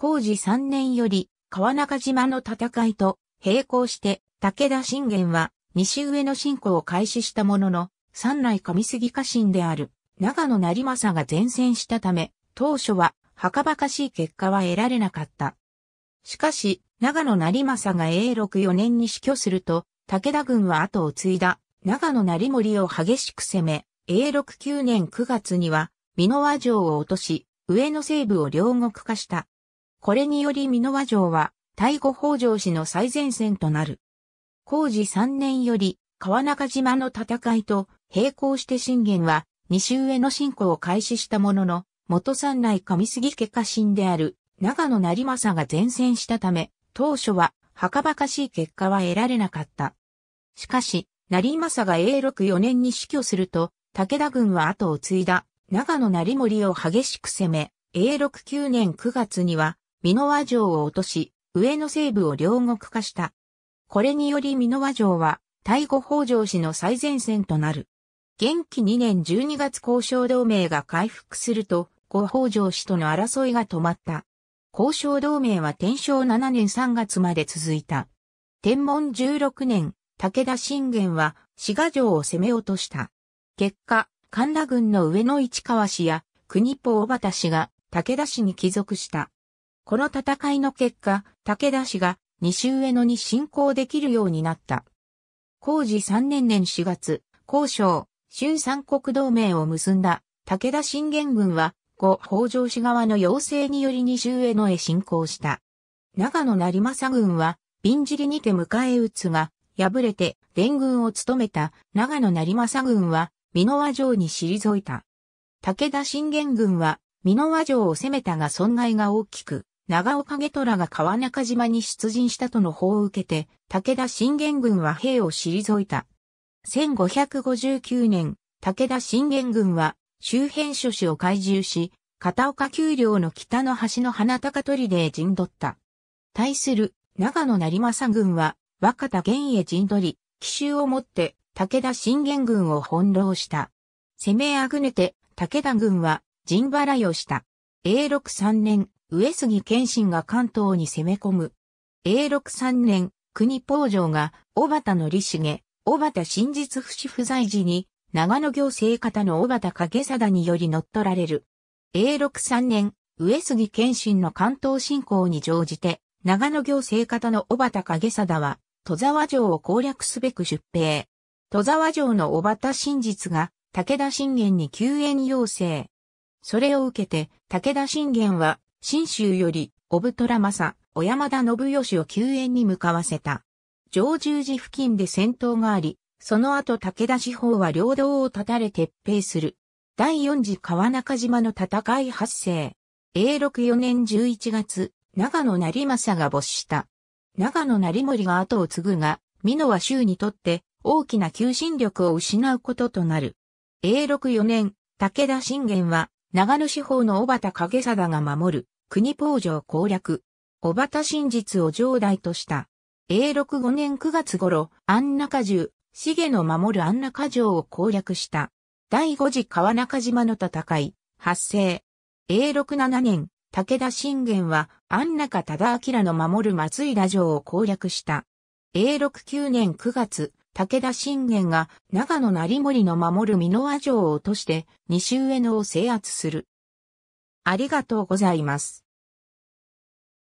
工事3年より川中島の戦いと並行して武田信玄は西上の進行を開始したものの、三内上杉家臣である長野成政が前線したため、当初ははかばかしい結果は得られなかった。しかし、長野成政が永禄4年に死去すると、武田軍は後を継いだ長野成森を激しく攻め、永禄9年9月には、美濃和城を落とし、上野西部を両国化した。これにより美濃和城は、大後北条氏の最前線となる。工事3年より、川中島の戦いと並行して信玄は、西上の進行を開始したものの、元三内上杉家家臣である、長野成政が前線したため、当初は、はかばかしい結果は得られなかった。しかし、成政が永禄4年に死去すると、武田軍は後を継いだ、長野成森を激しく攻め、永禄9年9月には、美濃和城を落とし、上野西部を両国化した。これにより美濃和城は、大後北条氏の最前線となる。元気2年12月交渉同盟が回復すると、後北条氏との争いが止まった。交渉同盟は天正7年3月まで続いた。天文16年、武田信玄は滋賀城を攻め落とした。結果、神田軍の上野市川氏や国保小畑氏が武田氏に帰属した。この戦いの結果、武田氏が西上野に侵攻できるようになった。工事3年年4月、交渉、州三国同盟を結んだ武田信玄軍は、後北条氏側の要請により西上野へ侵攻した。長野成政軍は、臨尻にて迎え撃つが、敗れて連軍を務めた長野成政軍は、美濃和城に退いた。武田信玄軍は、箕和城を攻めたが損害が大きく、長岡下虎が川中島に出陣したとの報を受けて、武田信玄軍は兵を退いた。1559年、武田信玄軍は周辺諸市を懐柔し、片岡丘陵の北の端の花高砦へ陣取った。対する長野成政軍は若田玄へ陣取り、奇襲をもって武田信玄軍を翻弄した。攻めあぐねて武田軍は陣払いをした。永禄3年、上杉謙信が関東に攻め込む。永禄三年、国北条が、小畑の利重、小畑真実不死不在時に、長野行政方の小畑影貞により乗っ取られる。永禄三年、上杉謙信の関東侵攻に乗じて、長野行政方の小畑影貞は、戸沢城を攻略すべく出兵。戸沢城の小畑真実が、武田信玄に救援要請。それを受けて、武田信玄は、新州より、オブトラマサ、小山田信義を救援に向かわせた。上十字付近で戦闘があり、その後武田四方は領土を断たれ撤兵する。第四次川中島の戦い発生。永禄4年11月、長野成政が没した。長野成森が後を継ぐが、美濃は州にとって大きな求心力を失うこととなる。永禄4年、武田信玄は長野四方の小畑景貞が守る国宝城攻略、小畑真実を上代とした。永禄5年9月頃、安中重、重の守る安中城を攻略した。第5次川中島の戦い、発生。永禄7年、武田信玄は安中忠明の守る松井田城を攻略した。永禄9年9月、武田信玄が長野成森の守る美濃和城を落として西上野を制圧する。ありがとうございます。